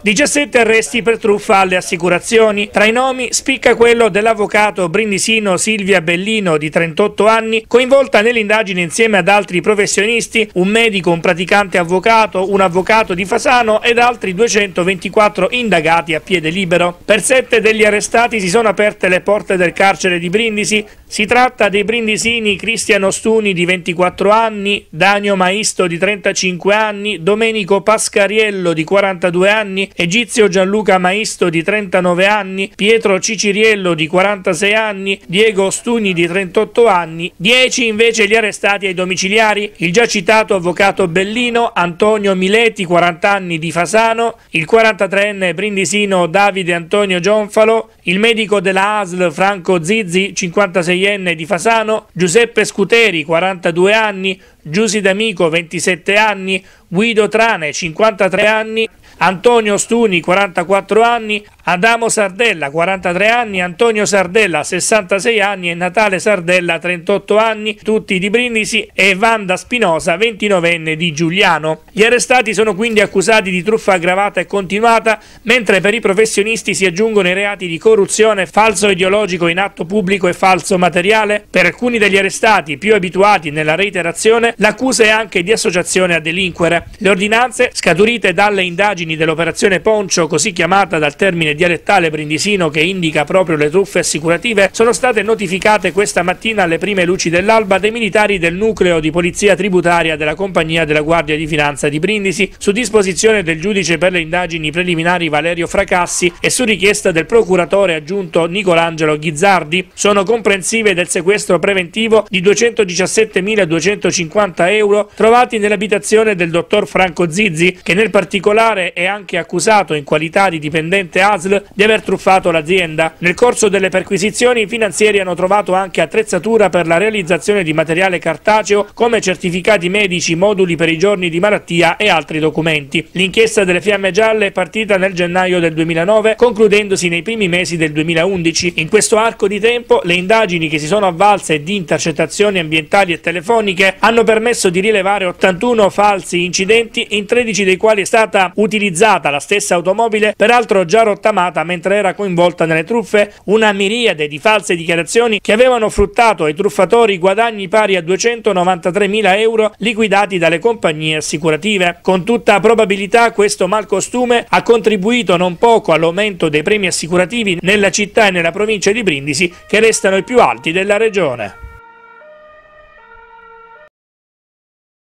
17 arresti per truffa alle assicurazioni. Tra i nomi spicca quello dell'avvocato brindisino Silvia Bellino di 38 anni, coinvolta nell'indagine insieme ad altri professionisti, un medico, un praticante avvocato, un avvocato di Fasano ed altri 224 indagati a piede libero. Per sette degli arrestati si sono aperte le porte del carcere di Brindisi. Si tratta dei brindisini Cristiano Stuni di 24 anni, Danio Maisto di 35 anni, Domenico Pascariello di 42 anni Egizio Gianluca Maisto di 39 anni, Pietro Ciciriello di 46 anni, Diego Stugni di 38 anni, 10 invece gli arrestati ai domiciliari, il già citato avvocato Bellino, Antonio Mileti 40 anni di Fasano, il 43enne brindisino Davide Antonio Gionfalo, il medico della ASL Franco Zizzi 56enne di Fasano, Giuseppe Scuteri 42 anni, Giussi D'Amico 27 anni, Guido Trane 53 anni, Antonio Stuni 44 anni, Adamo Sardella 43 anni, Antonio Sardella 66 anni e Natale Sardella 38 anni, tutti di Brindisi e Vanda Spinosa 29enne di Giuliano. Gli arrestati sono quindi accusati di truffa aggravata e continuata, mentre per i professionisti si aggiungono i reati di corruzione, falso ideologico in atto pubblico e falso materiale. Per alcuni degli arrestati più abituati nella reiterazione Comune, l'accusa è anche di associazione a delinquere. Le ordinanze, scaturite dalle indagini dell'operazione Poncio, così chiamata dal termine dialettale brindisino che indica proprio le truffe assicurative, sono state notificate questa mattina alle prime luci dell'alba dei militari del nucleo di polizia tributaria della compagnia della Guardia di Finanza di Brindisi, su disposizione del giudice per le indagini preliminari Valerio Fracassi e su richiesta del procuratore aggiunto Nicolangelo Ghizzardi. Sono comprensive del sequestro preventivo di 217.250 50 euro trovati nell'abitazione del dottor Franco Zizzi, che nel particolare è anche accusato in qualità di dipendente ASL di aver truffato l'azienda. Nel corso delle perquisizioni i finanzieri hanno trovato anche attrezzatura per la realizzazione di materiale cartaceo come certificati medici, moduli per i giorni di malattia e altri documenti. L'inchiesta delle fiamme gialle è partita nel gennaio del 2009, concludendosi nei primi mesi del 2011. In questo arco di tempo le indagini che si sono avvalse di intercettazioni ambientali e telefoniche hanno permesso di rilevare 81 falsi incidenti, in 13 dei quali è stata utilizzata la stessa automobile, peraltro già rottamata mentre era coinvolta nelle truffe, una miriade di false dichiarazioni che avevano fruttato ai truffatori guadagni pari a 293.000 euro liquidati dalle compagnie assicurative. Con tutta probabilità questo malcostume ha contribuito non poco all'aumento dei premi assicurativi nella città e nella provincia di Brindisi che restano i più alti della regione.